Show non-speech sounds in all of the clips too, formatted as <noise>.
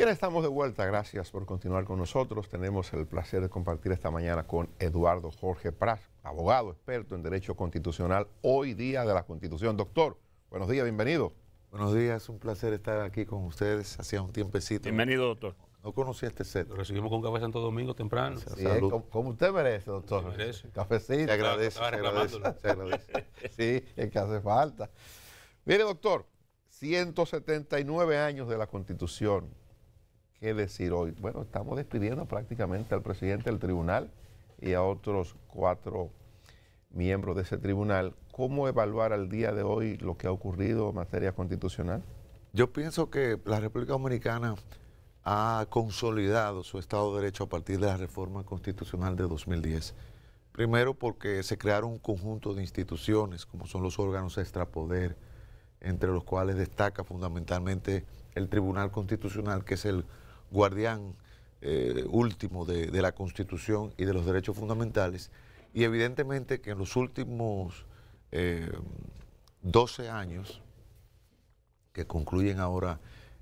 Bien, estamos de vuelta. Gracias por continuar con nosotros. Tenemos el placer de compartir esta mañana con Eduardo Jorge Pras, abogado experto en Derecho Constitucional, hoy día de la Constitución. Doctor, buenos días, bienvenido. Buenos días, un placer estar aquí con ustedes. Hacía un tiempecito. Bienvenido, doctor. No conocía este set. Lo recibimos con café Santo Domingo temprano. Sí, como, usted merece, doctor. merece. Cafecito. Se agradece, se agradece, se agradece. <laughs> sí, es que hace falta. Mire, doctor, 179 años de la Constitución qué decir hoy. Bueno, estamos despidiendo prácticamente al presidente del tribunal y a otros cuatro miembros de ese tribunal. ¿Cómo evaluar al día de hoy lo que ha ocurrido en materia constitucional? Yo pienso que la República Dominicana ha consolidado su Estado de Derecho a partir de la reforma constitucional de 2010. Primero porque se crearon un conjunto de instituciones, como son los órganos extrapoder, entre los cuales destaca fundamentalmente el Tribunal Constitucional, que es el guardián eh, último de, la Constitución y de los derechos fundamentales. Y evidentemente que en los últimos 12 eh, años, que concluyen ahora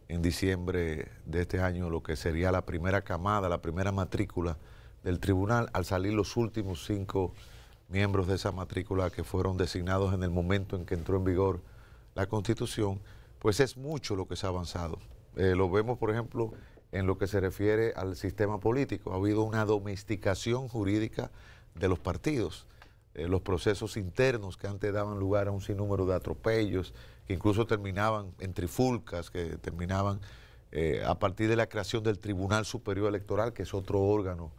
en diciembre de este año lo que sería la primera camada, la primera matrícula del tribunal, al salir los últimos cinco miembros de esa matrícula que fueron designados en el momento en que entró en vigor la Constitución, pues es mucho lo que se ha avanzado. Eh, lo vemos, por ejemplo, en lo que se refiere al sistema político. Ha habido una domesticación jurídica de los partidos. Eh, los procesos internos que antes daban lugar a un sinnúmero de atropellos, que incluso terminaban en trifulcas, que terminaban eh, a partir de la creación del Tribunal Superior Electoral, que es otro órgano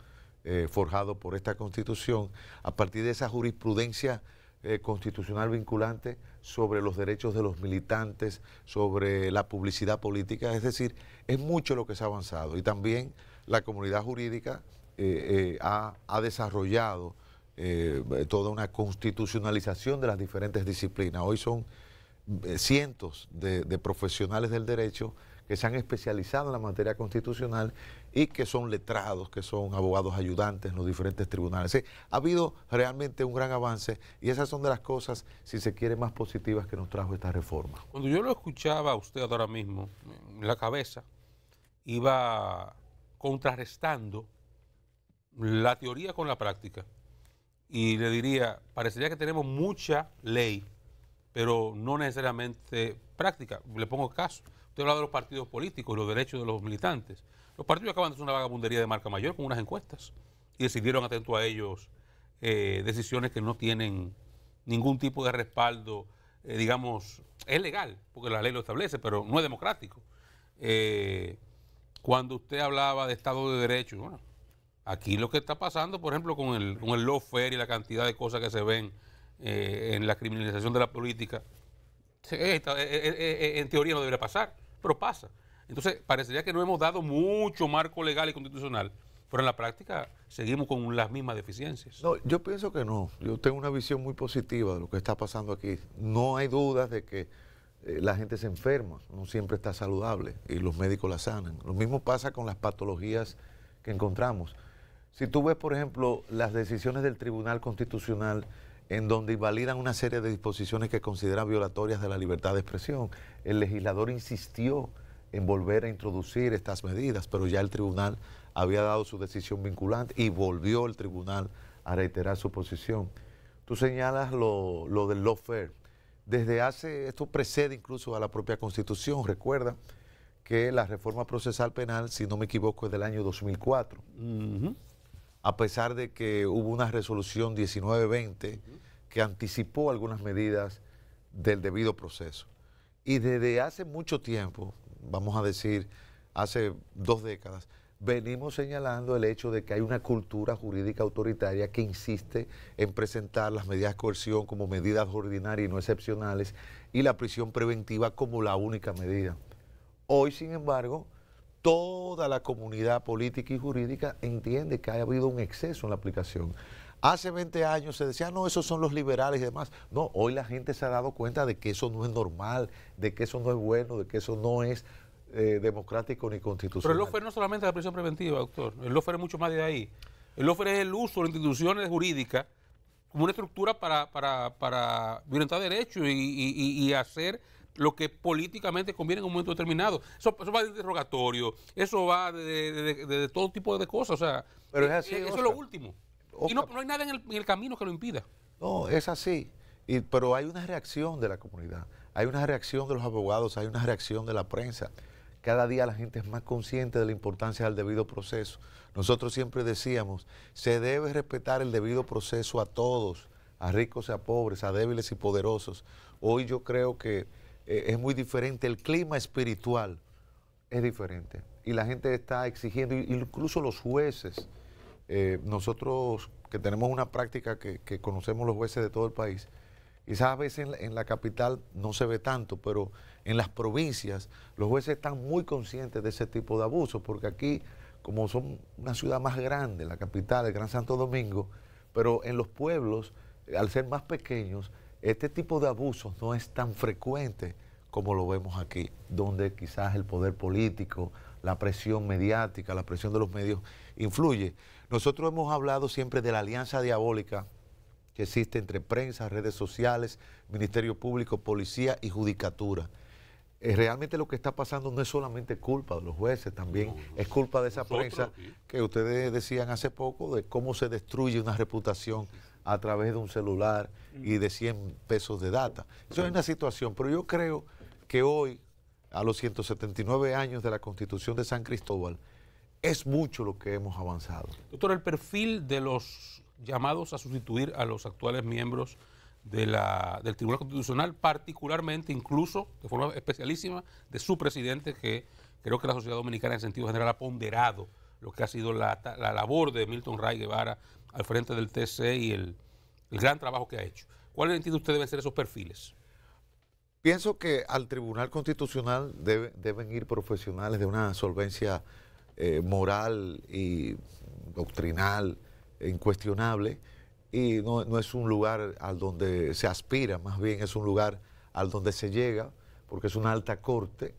eh, forjado por esta Constitución, a partir de esa jurisprudencia constitucional vinculante, sobre los derechos de los militantes, sobre la publicidad política, es decir, es mucho lo que se ha avanzado y también la comunidad jurídica eh, eh, ha, ha, desarrollado eh, toda una constitucionalización de las diferentes disciplinas. Hoy son cientos de profesionales del derecho que se han especializado en la materia constitucional y que son letrados, que son abogados ayudantes en los diferentes tribunales. Sí, ha habido realmente un gran avance y esas son de las cosas, si se quiere, más positivas que nos trajo esta reforma. Cuando yo lo escuchaba a usted ahora mismo, en la cabeza, iba contrarrestando la teoría con la práctica y le diría, parecería que tenemos mucha ley, pero no necesariamente práctica. Le pongo caso. Usted habla de los partidos políticos y los derechos de los militantes. Los partidos acaban de hacer una vagabundería de marca mayor con unas encuestas y decidieron atento a ellos eh, decisiones que no tienen ningún tipo de respaldo, eh, digamos, es legal, porque la ley lo establece, pero no es democrático. Eh, cuando usted hablaba de Estado de Derecho, bueno, aquí lo que está pasando, por ejemplo, con el, con el lawfare y la cantidad de cosas que se ven en la criminalización de la política, eh, eh, eh, en teoría no debería pasar, pero pasa. Entonces, parecería que no hemos dado mucho marco legal y constitucional, pero en la práctica seguimos con las mismas deficiencias. No, yo pienso que no. Yo tengo una visión muy positiva de lo que está pasando aquí. No hay dudas de que la gente se enferma, no siempre está saludable y los médicos la sanan. Lo mismo pasa con las patologías que encontramos. Si tú ves, por ejemplo, las decisiones del Tribunal Constitucional en donde invalidan una serie de disposiciones que consideran violatorias de la libertad de expresión. El legislador insistió en volver a introducir estas medidas, pero ya el tribunal había dado su decisión vinculante y volvió el tribunal a reiterar su posición. Tú señalas lo, lo del lawfare. Desde hace, esto precede incluso a la propia constitución, recuerda que la reforma procesal penal, si no me equivoco, es del año 2004. A pesar de que hubo una resolución 1920 que anticipó algunas medidas del debido proceso. Y desde hace mucho tiempo, vamos a decir, hace dos décadas, venimos señalando el hecho de que hay una cultura jurídica autoritaria que insiste en presentar las medidas de coerción como medidas ordinarias y no excepcionales y la prisión preventiva como la única medida. Hoy, sin embargo, toda la comunidad política y jurídica entiende que ha habido un exceso en la aplicación. Hace 20 años se decía, no, esos son los liberales y demás. No, hoy la gente se ha dado cuenta de que eso no es normal, de que eso no es bueno, de que eso no es eh, democrático ni constitucional. Pero el ofer no solamente la prisión preventiva, doctor. El ofer es mucho más de ahí. El ofrece es el uso de instituciones jurídicas como una estructura para, para, para violentar derechos y, hacer lo que políticamente conviene en un momento determinado. Eso, va de interrogatorio, eso va de, todo tipo de cosas. O sea, Pero es eh, eh, eso es lo último. Y no, hay nada en el, camino que lo impida. No, es así. pero hay una reacción de la comunidad, hay una reacción de los abogados, hay una reacción de la prensa. Cada día la gente es más consciente de la importancia del debido proceso. Nosotros siempre decíamos, se debe respetar el debido proceso a todos, a ricos y a pobres, a débiles y poderosos. Hoy yo creo que eh, es muy diferente, el clima espiritual es diferente. Y la gente está exigiendo, incluso los jueces, eh, nosotros que tenemos una práctica que, conocemos los jueces de todo el país, quizás a veces en la, capital no se ve tanto, pero en las provincias los jueces están muy conscientes de ese tipo de abusos, porque aquí, como son una ciudad más grande, la capital, el Gran Santo Domingo, pero en los pueblos, al ser más pequeños, este tipo de abusos no es tan frecuente como lo vemos aquí, donde quizás el poder político, la presión mediática, la presión de los medios influye. Nosotros hemos hablado siempre de la alianza diabólica que existe entre prensa, redes sociales, Ministerio Público, policía y judicatura. Eh, realmente lo que está pasando no es solamente culpa de los jueces, también es culpa de esa prensa que ustedes decían hace poco de cómo se destruye una reputación a través de un celular mm. y de 100 pesos de data. Eso es una situación, pero yo creo que hoy, a los 179 años de la Constitución de San Cristóbal, es mucho lo que hemos avanzado. Doctor, el perfil de los llamados a sustituir a los actuales miembros de del Tribunal Constitucional, particularmente, incluso de forma especialísima, de su presidente, que creo que la sociedad dominicana en sentido general ha ponderado lo que ha sido la, labor de Milton Ray Guevara al frente del TC y el, gran trabajo que ha hecho. ¿Cuál entiende usted deben ser esos perfiles? Pienso que al Tribunal Constitucional deben ir profesionales de una solvencia eh, moral y doctrinal incuestionable y no, es un lugar al donde se aspira, más bien es un lugar al donde se llega, porque es una alta corte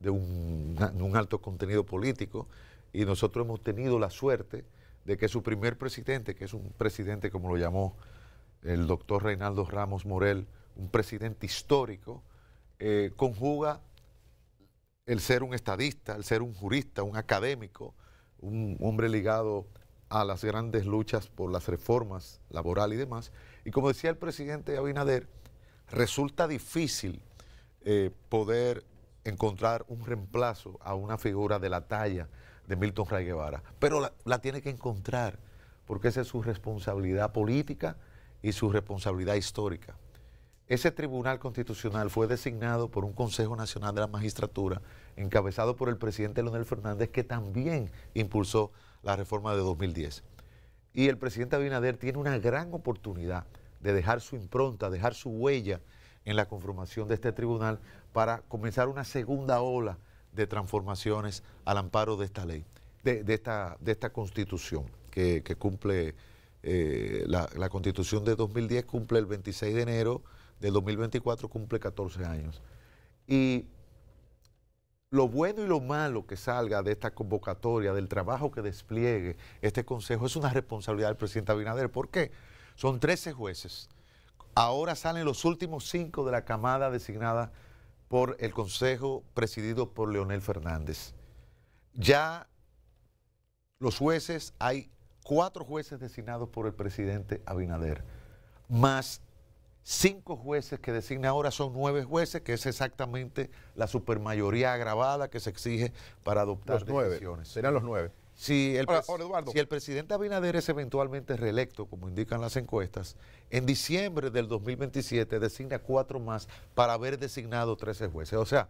de un alto contenido político y nosotros hemos tenido la suerte de que su primer presidente, que es un presidente como lo llamó el doctor Reinaldo Ramos Morel, un presidente histórico, eh, conjuga el ser un estadista, el ser un jurista, un académico, un hombre ligado a las grandes luchas por las reformas laboral y demás. Y como decía el presidente Abinader, resulta difícil eh, poder encontrar un reemplazo a una figura de la talla de Milton Ray Guevara, pero la, la tiene que encontrar, porque esa es su responsabilidad política y su responsabilidad histórica. Ese Tribunal Constitucional fue designado por un Consejo Nacional de la Magistratura, encabezado por el presidente Leonel Fernández, que también impulsó la reforma de 2010. Y el presidente Abinader tiene una gran oportunidad de dejar su impronta, dejar su huella en la conformación de este tribunal para comenzar una segunda ola de transformaciones al amparo de esta ley, de, esta, constitución que, cumple eh, la constitución de 2010, cumple el 26 de enero del 2024 cumple 14 años. Y lo bueno y lo malo que salga de esta convocatoria, del trabajo que despliegue este Consejo, es una responsabilidad del presidente Abinader. ¿Por qué? Son 13 jueces. Ahora salen los últimos cinco de la camada designada por el Consejo presidido por Leonel Fernández. Ya los jueces, hay cuatro jueces designados por el presidente Abinader, más cinco jueces que designa ahora son nueve jueces, que es exactamente la supermayoría agravada que se exige para adoptar decisiones. Serán los nueve. Si el, el presidente Abinader es eventualmente reelecto, como indican las encuestas, en diciembre del 2027 designa cuatro más para haber designado 13 jueces. O sea,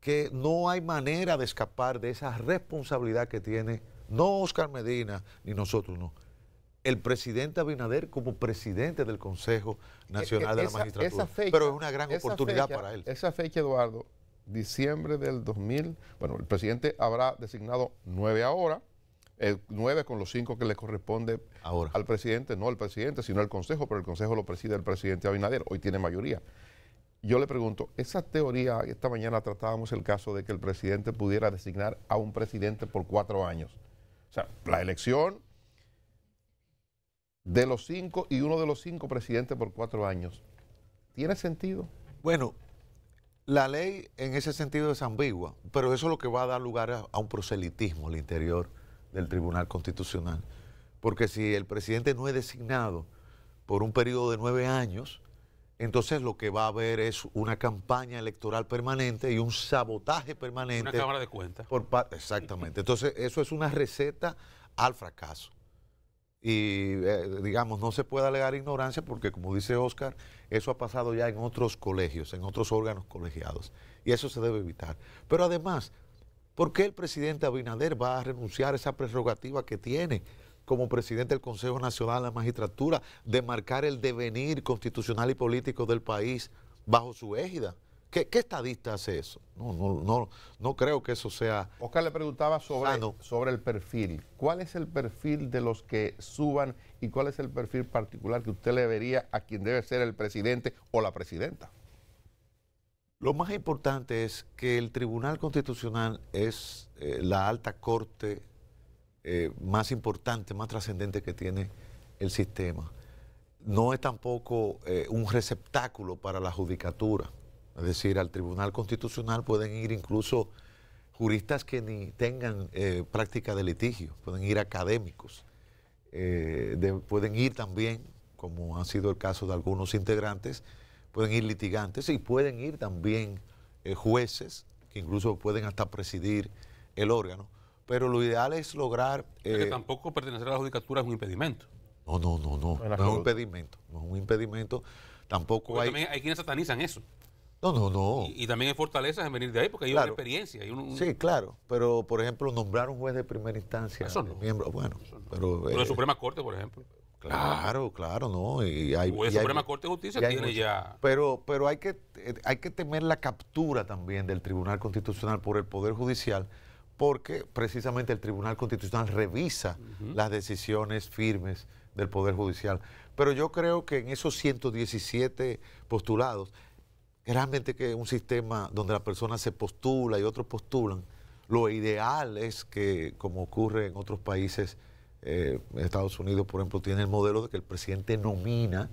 que no hay manera de escapar de esa responsabilidad que tiene no Oscar Medina ni nosotros, no el presidente Abinader como presidente del Consejo Nacional de la Magistratura. pero es una gran oportunidad para él. Esa fecha, Eduardo, diciembre del 2000, bueno, el presidente habrá designado nueve ahora, nueve con los cinco que le corresponde ahora. al presidente, no al presidente, sino al Consejo, pero el Consejo lo preside el presidente Abinader, hoy tiene mayoría. Yo le pregunto, esa teoría, esta mañana tratábamos el caso de que el presidente pudiera designar a un presidente por cuatro años. O sea, la elección de los cinco y uno de los cinco presidentes por cuatro años. ¿Tiene sentido? Bueno, la ley en ese sentido es ambigua, pero eso es lo que va a dar lugar a, un proselitismo al interior del Tribunal Constitucional. Porque si el presidente no es designado por un periodo de nueve años, entonces lo que va a haber es una campaña electoral permanente y un sabotaje permanente. Una cámara de cuentas. exactamente. Entonces eso es una receta al fracaso y eh, digamos, no se puede alegar ignorancia porque, como dice Oscar, eso ha pasado ya en otros colegios, en otros órganos colegiados, y eso se debe evitar. Pero además, ¿por qué el presidente Abinader va a renunciar a esa prerrogativa que tiene como presidente del Consejo Nacional de la Magistratura de marcar el devenir constitucional y político del país bajo su égida? ¿Qué, estadista hace eso? No, no, no, creo que eso sea. Oscar le preguntaba sobre, sobre el perfil. ¿Cuál es el perfil de los que suban y cuál es el perfil particular que usted le vería a quien debe ser el presidente o la presidenta? Lo más importante es que el Tribunal Constitucional es eh, la alta corte eh, más importante, más trascendente que tiene el sistema. No es tampoco eh, un receptáculo para la judicatura. Es decir, al Tribunal Constitucional pueden ir incluso juristas que ni tengan eh, práctica de litigio, pueden ir académicos, eh, pueden ir también, como ha sido el caso de algunos integrantes, pueden ir litigantes y pueden ir también eh, jueces, que incluso pueden hasta presidir el órgano. Pero lo ideal es lograr... Pero que tampoco pertenecer a la judicatura es un impedimento. No, no, no, no. No es un impedimento. No es un impedimento. Tampoco hay... También hay quienes satanizan eso. No, no, no. Y, también hay fortalezas en venir de ahí porque hay una experiencia. Sí, claro. Pero, por ejemplo, nombrar un juez de primera instancia. Eso bueno, pero. la eh, Suprema Corte, por ejemplo. Claro, claro, no. Y hay, Suprema Corte de Justicia tiene ya. Pero, pero hay, que, eh, hay que temer la captura también del Tribunal Constitucional por el Poder Judicial porque precisamente el Tribunal Constitucional revisa las decisiones firmes del Poder Judicial. Pero yo creo que en esos 117 postulados realmente que un sistema donde la persona se postula y otros postulan, lo ideal es que, como ocurre en otros países, eh, Estados Unidos, por ejemplo, tiene el modelo de que el presidente nomina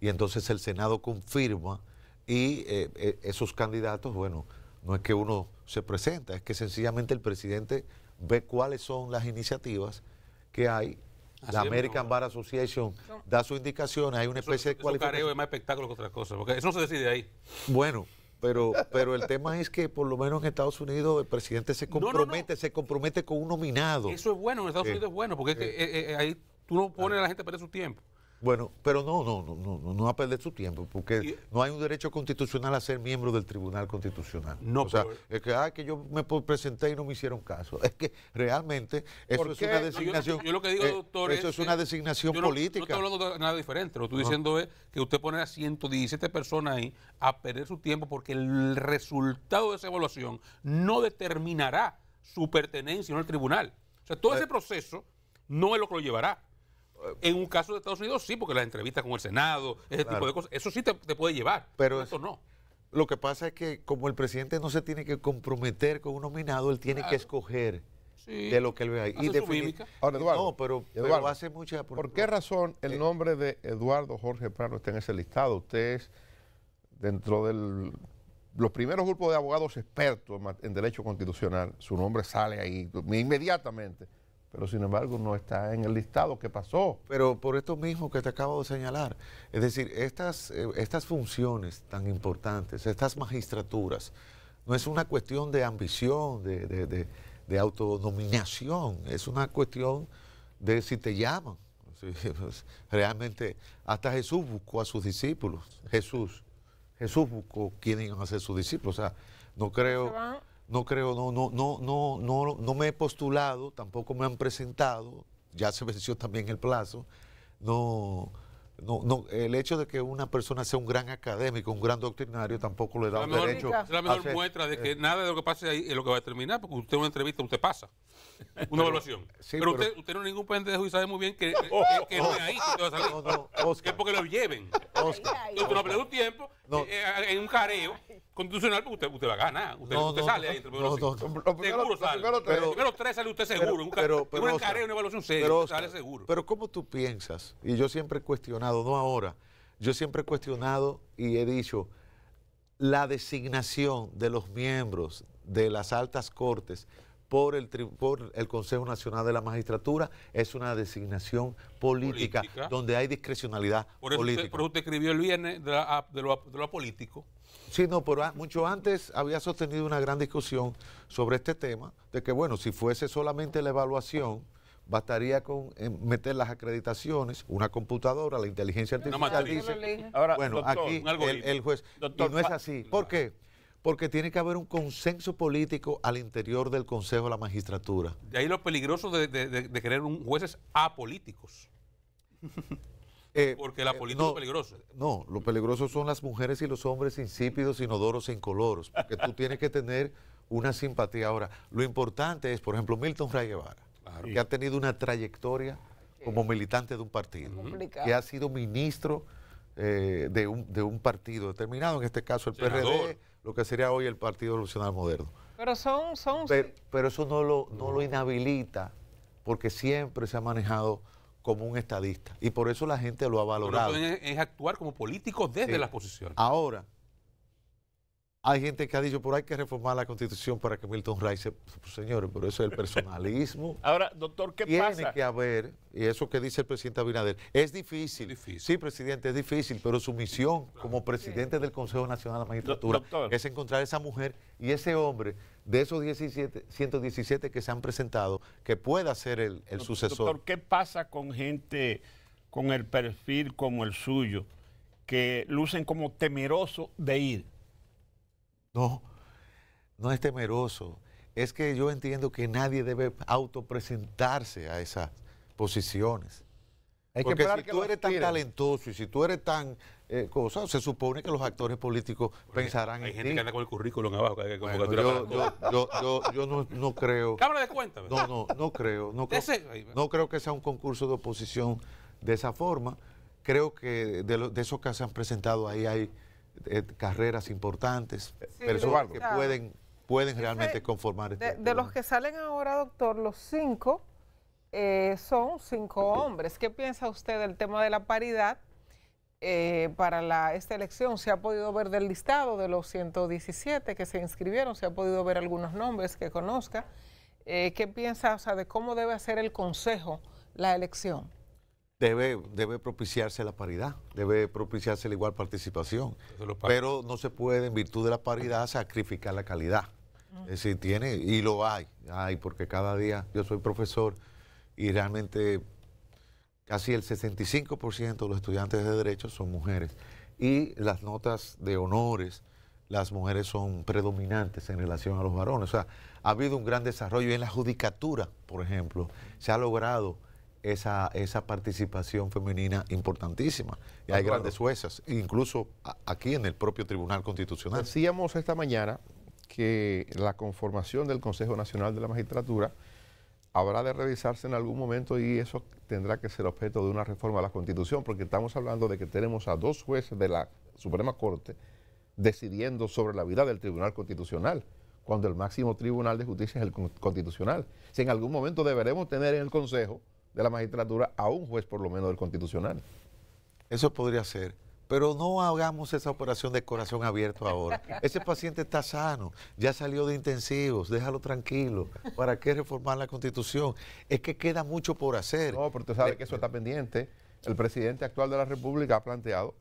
y entonces el Senado confirma y eh, eh, esos candidatos, bueno, no es que uno se presenta, es que sencillamente el presidente ve cuáles son las iniciativas que hay la American Bar Association da su indicación, hay una especie de cualificación. Eso es más espectáculo que otra cosa, porque eso no se decide ahí. Bueno, pero, pero el tema es que por lo menos en Estados Unidos el presidente se compromete, se compromete con un nominado. Eso es bueno, en Estados eh, Unidos es bueno, porque eh. Eh, ahí tú no pones a la gente a perder su tiempo. Bueno, pero no, no, no, no, no a perder su tiempo, porque no hay un derecho constitucional a ser miembro del Tribunal Constitucional. No, o sea, es que, ah, que yo me presenté y no me hicieron caso. <laughs> Es que realmente eso es una designación. yo, lo que digo, eh, doctor, eso es, una eh, designación política. No estoy hablando de nada diferente. Lo que estoy diciendo es que usted pone a 117 personas ahí a perder su tiempo porque el resultado de esa evaluación no determinará su pertenencia en el tribunal. O sea, todo eh, ese proceso no es lo que lo llevará. En un caso de Estados Unidos sí, porque las entrevistas con el Senado, ese tipo de cosas, eso sí te, puede llevar, pero eso no. Lo que pasa es que como el presidente no se tiene que comprometer con un nominado, él tiene que escoger de lo que él ve ahí. y no, pero, hace mucha... Por, qué razón el eh. nombre de Eduardo Jorge Prado está en ese listado? Usted es dentro de los primeros grupos de abogados expertos en derecho constitucional, su nombre sale ahí inmediatamente pero sin embargo no está en el listado. que pasó? Pero por esto mismo que te acabo de señalar, es decir, estas, eh, estas funciones tan importantes, estas magistraturas, no es una cuestión de ambición, de, de, autodominación, es una cuestión de si te llaman. Pues, realmente, hasta Jesús buscó a sus discípulos. Jesús. Jesús buscó quién iban a ser sus discípulos. O sea, no creo no creo, no, no, no, no, no, no me he postulado, tampoco me han presentado, ya se venció también el plazo, no no, no, el hecho de que una persona sea un gran académico, un gran doctrinario, tampoco le da la un derecho. Es la mejor muestra de que eh. nada de lo que pase ahí es lo que va a determinar, porque usted en una entrevista, usted pasa. <laughs> Una evaluación. pero, usted, usted no es ningún pendejo y sabe muy bien que, <laughs> que, oh, es oh, ahí que va a salir. es porque lo lleven. usted no pierde un tiempo eh, eh, en un careo constitucional, usted, usted va a ganar. Usted, sale ahí. No, no, Seguro sale. Los primeros tres sale usted seguro. un careo, una evaluación seria, sale seguro. Pero ¿cómo tú piensas? Y yo siempre cuestiono no ahora, yo siempre he cuestionado y he dicho, la designación de los miembros de las altas cortes por el, el Consejo Nacional de la Magistratura es una designación política, donde hay discrecionalidad política. por eso usted escribió el viernes de, ah, lo, político. Sí, no, pero mucho antes había sostenido una gran discusión sobre este tema, de que, bueno, si fuese solamente la evaluación bastaría con eh, meter las acreditaciones, una computadora, la inteligencia artificial dice, Ahora, bueno, aquí el, juez, y no es así. ¿Por qué? Porque tiene que haber un consenso político al interior del Consejo de la Magistratura. De ahí lo peligroso de, querer un jueces apolíticos. <laughs> Eh, Porque la eh, política es peligrosa. No, lo peligroso son las mujeres y los hombres insípidos, inodoros e incoloros. Porque tú tienes que tener una simpatía. Ahora, lo importante es, por ejemplo, Milton Ray que ha tenido una trayectoria como militante de un partido, que ha sido ministro eh, de, un, partido determinado, en este caso el PRD, lo que sería hoy el Partido Revolucionario Moderno. Pero son... Pero, eso no lo, inhabilita, porque siempre se ha manejado como un estadista. Y por eso la gente lo ha valorado. es actuar como político desde la posición. Ahora, hay gente que ha dicho, pero hay que reformar la constitución para que Milton Rice, pues, señores, pero eso es el personalismo. <laughs> Ahora, doctor, ¿qué pasa? Tiene que haber, y eso que dice el presidente Abinader, es difícil. Sí, presidente, es difícil, pero su misión como presidente del Consejo Nacional de la Magistratura es encontrar esa mujer y ese hombre de esos 17, 117 que se han presentado, que pueda ser el, sucesor. Doctor, ¿qué pasa con gente con el perfil como el suyo, que lucen como temeroso de ir? No, no es temeroso. Es que yo entiendo que nadie debe autopresentarse a esas posiciones. Hay Porque que si tú eres tan talentoso y si tú eres tan eh, cosa, se supone que los actores políticos pensarán hay en gente que anda con el currículum abajo. yo, yo, yo, no, creo... Cámara de cuentas. No, no, no creo. No creo, no creo que sea un concurso de oposición de esa forma. Creo que de, de esos que se han presentado ahí hay eh, carreras importantes, que pueden, pueden realmente conformar este de, de este los que salen ahora, doctor, los cinco eh, son cinco hombres. ¿Qué piensa usted del tema de la paridad eh, para esta elección? ¿Se ha podido ver del listado de los 117 que se inscribieron? ¿Se ha podido ver algunos nombres que conozca? ¿Qué piensa o sea, de cómo debe hacer el Consejo la elección? Debe, propiciarse la paridad, debe propiciarse la igual participación, pero no se puede en virtud de la paridad sacrificar la calidad. Es tiene, y lo hay, hay, porque cada día yo soy profesor y realmente casi el 65% de los estudiantes de derecho son mujeres. Y las notas de honores, las mujeres son predominantes en relación a los varones. O sea, ha habido un gran desarrollo y en la judicatura, por ejemplo, se ha logrado esa, participación femenina importantísima. Y hay grandes jueces incluso aquí en el propio Tribunal Constitucional. Decíamos esta mañana que la conformación del Consejo Nacional de la Magistratura habrá de revisarse en algún momento y eso tendrá que ser objeto de una reforma a la Constitución, porque estamos hablando de que tenemos a dos jueces de la Suprema Corte decidiendo sobre la vida del Tribunal Constitucional, cuando el máximo Tribunal de Justicia es el Constitucional. Si en algún momento deberemos tener en el Consejo de la magistratura a un juez por lo menos del constitucional. Eso podría ser. Pero no hagamos esa operación de corazón abierto ahora. Ese paciente está sano, ya salió de intensivos, déjalo tranquilo. ¿Para qué reformar la constitución? Es que queda mucho por hacer. No, pero usted sabe eh, que eso está pendiente. El presidente actual de la República ha planteado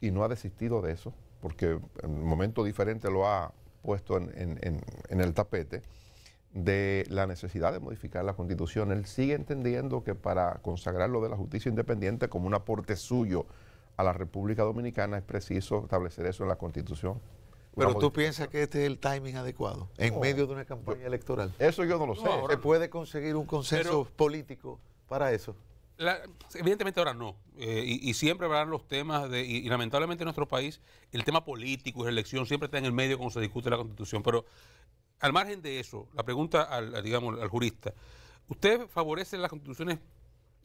y no ha desistido de eso, porque en un momento diferente lo ha puesto en, en el tapete de la necesidad de modificar la constitución. Él sigue entendiendo que para consagrar lo de la justicia independiente como un aporte suyo a la República Dominicana es preciso establecer eso en la constitución. Pero tú piensas que este es el timing adecuado en medio de una campaña electoral. Eso yo no lo sé. ¿Se puede conseguir un consenso político para eso? evidentemente ahora no. Eh, y, siempre habrán los temas de, y, lamentablemente en nuestro país, el tema político y la elección siempre está en el medio cuando se discute la constitución. Pero al margen de eso, la pregunta al, digamos, al jurista, ¿usted favorece las constituciones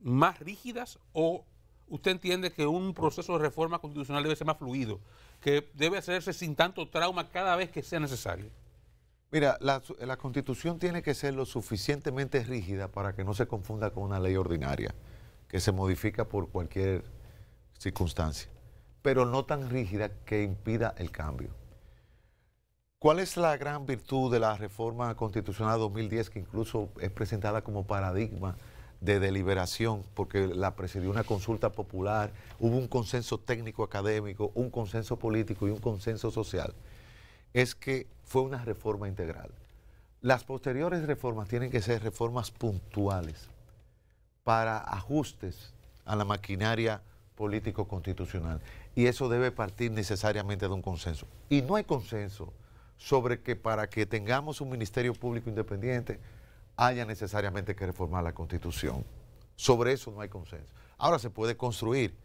más rígidas o usted entiende que un proceso de reforma constitucional debe ser más fluido, que debe hacerse sin tanto trauma cada vez que sea necesario? Mira, la, la constitución tiene que ser lo suficientemente rígida para que no se confunda con una ley ordinaria, que se modifica por cualquier circunstancia, pero no tan rígida que impida el cambio. ¿Cuál es la gran virtud de la reforma constitucional 2010 que incluso es presentada como paradigma de deliberación? Porque la presidió una consulta popular, hubo un consenso técnico académico, un consenso político y un consenso social. Es que fue una reforma integral. Las posteriores reformas tienen que ser reformas puntuales para ajustes a la maquinaria político-constitucional. Y eso debe partir necesariamente de un consenso. Y no hay consenso sobre que para que tengamos un Ministerio Público Independiente haya necesariamente que reformar la Constitución. Sobre eso no hay consenso. Ahora se puede construir.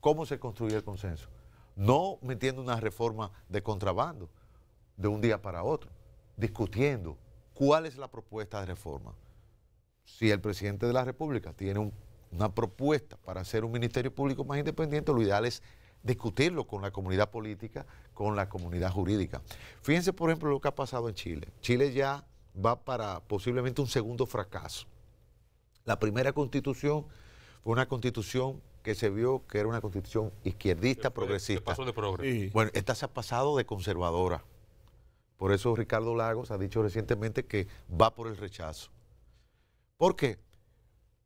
¿Cómo se construye el consenso? No metiendo una reforma de contrabando de un día para otro, discutiendo cuál es la propuesta de reforma. Si el presidente de la República tiene una propuesta para hacer un Ministerio Público más independiente, lo ideal es discutirlo con la comunidad política, con la comunidad jurídica. Fíjense, por ejemplo, lo que ha pasado en Chile. Chile ya va para posiblemente un segundo fracaso. La primera constitución fue una constitución que se vio que era una constitución izquierdista, progresista. de Bueno, esta se ha pasado de conservadora. Por eso Ricardo Lagos ha dicho recientemente que va por el rechazo. ¿Por qué?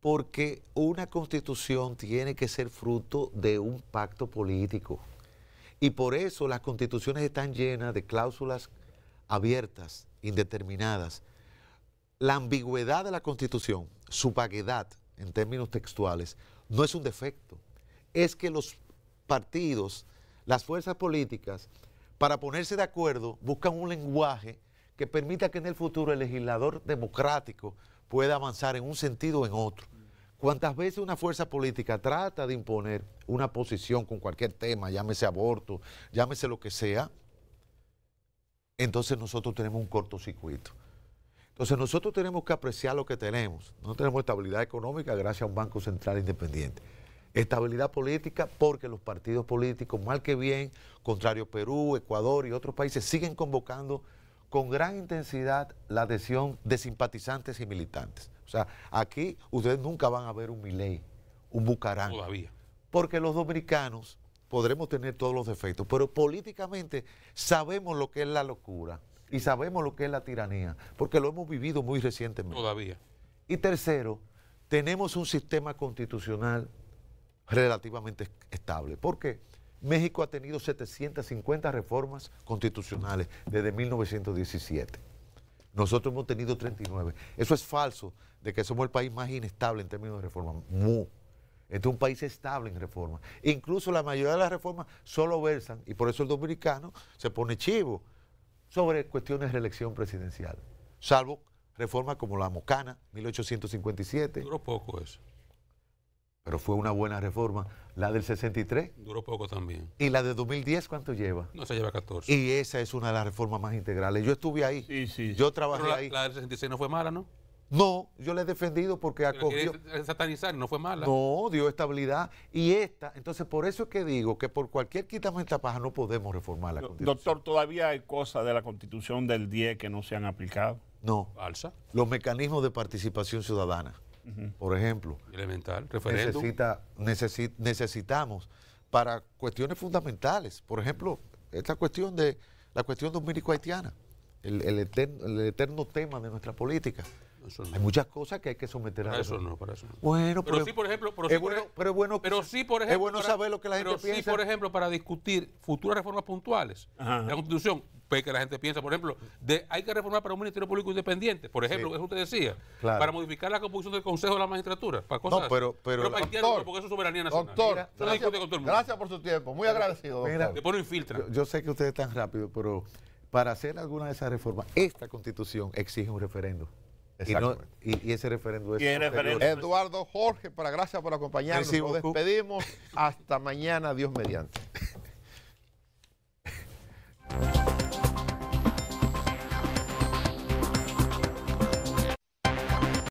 porque una constitución tiene que ser fruto de un pacto político. Y por eso las constituciones están llenas de cláusulas abiertas, indeterminadas. La ambigüedad de la constitución, su vaguedad en términos textuales, no es un defecto. Es que los partidos, las fuerzas políticas, para ponerse de acuerdo, buscan un lenguaje que permita que en el futuro el legislador democrático pueda avanzar en un sentido o en otro. Cuantas veces una fuerza política trata de imponer una posición con cualquier tema, llámese aborto, llámese lo que sea, entonces nosotros tenemos un cortocircuito. Entonces nosotros tenemos que apreciar lo que tenemos. No tenemos estabilidad económica gracias a un Banco Central Independiente. Estabilidad política porque los partidos políticos, mal que bien, contrario Perú, Ecuador y otros países, siguen convocando con gran intensidad la adhesión de simpatizantes y militantes. O sea, aquí ustedes nunca van a ver un Miley, un Bucarán. Todavía. Porque los dominicanos podremos tener todos los defectos, pero políticamente sabemos lo que es la locura y sabemos lo que es la tiranía, porque lo hemos vivido muy recientemente. Todavía. Y tercero, tenemos un sistema constitucional relativamente estable. porque México ha tenido 750 reformas constitucionales desde 1917. Nosotros hemos tenido 39. Eso es falso de que somos el país más inestable en términos de reforma. Mu. Este es un país estable en reforma. Incluso la mayoría de las reformas solo versan, y por eso el dominicano se pone chivo, sobre cuestiones de elección presidencial. Salvo reformas como la Mocana, 1857. Duró poco eso. Pero fue una buena reforma. La del 63. Duró poco también. ¿Y la de 2010 cuánto lleva? No, se lleva 14. Y esa es una de las reformas más integrales. Yo estuve ahí. Sí, sí. Yo trabajé ahí. La del 66 no fue mala, ¿no? No, yo le he defendido porque acogió. satanizar, no fue mala. No, dio estabilidad. Y esta, entonces por eso es que digo que por cualquier quitamiento paja no podemos reformar la constitución. Doctor, todavía hay cosas de la constitución del 10 que no se han aplicado. No. Alza. Los mecanismos de participación ciudadana, por ejemplo. Elemental, referéndum. Necesita, necesitamos para cuestiones fundamentales. Por ejemplo, esta cuestión de la cuestión dominico-haitiana el, eterno, tema de nuestra política. Hay muchas cosas que hay que someter a eso. pero, por ejemplo, pero bueno, pero bueno saber lo que la gente piensa. por ejemplo, para discutir futuras reformas puntuales la Constitución, pues que la gente piensa, por ejemplo, de hay que reformar para un Ministerio Público independiente, por ejemplo, eso usted decía, para modificar la composición del Consejo de la Magistratura, para cosas No, pero pero, doctor, porque es soberanía nacional. Doctor, gracias, por su tiempo, muy agradecido. Mira, Yo, sé que usted es tan rápido, pero para hacer alguna de esas reformas, esta constitución exige un referéndum. Y, ese referendo es. Eduardo Jorge, para gracias por acompañarnos. Nos despedimos. Hasta mañana, Dios mediante. <laughs>